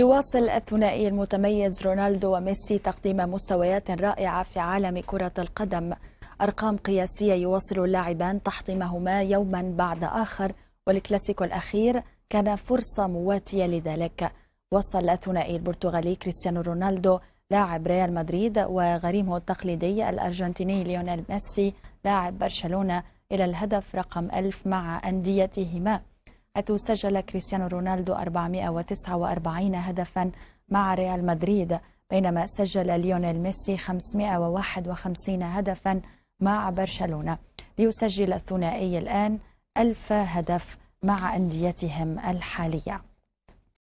يواصل الثنائي المتميز رونالدو وميسي تقديم مستويات رائعة في عالم كرة القدم أرقام قياسية يواصل اللاعبان تحطيمهما يوما بعد آخر والكلاسيكو الأخير كان فرصة مواتية لذلك وصل الثنائي البرتغالي كريستيانو رونالدو لاعب ريال مدريد وغريمه التقليدي الأرجنتيني ليونيل ميسي لاعب برشلونة إلى الهدف رقم ألف مع أنديتهما حيث سجل كريستيانو رونالدو 449 هدفا مع ريال مدريد بينما سجل ليونيل ميسي 551 هدفا مع برشلونة ليسجل الثنائي الآن ألف هدف مع أنديتهم الحالية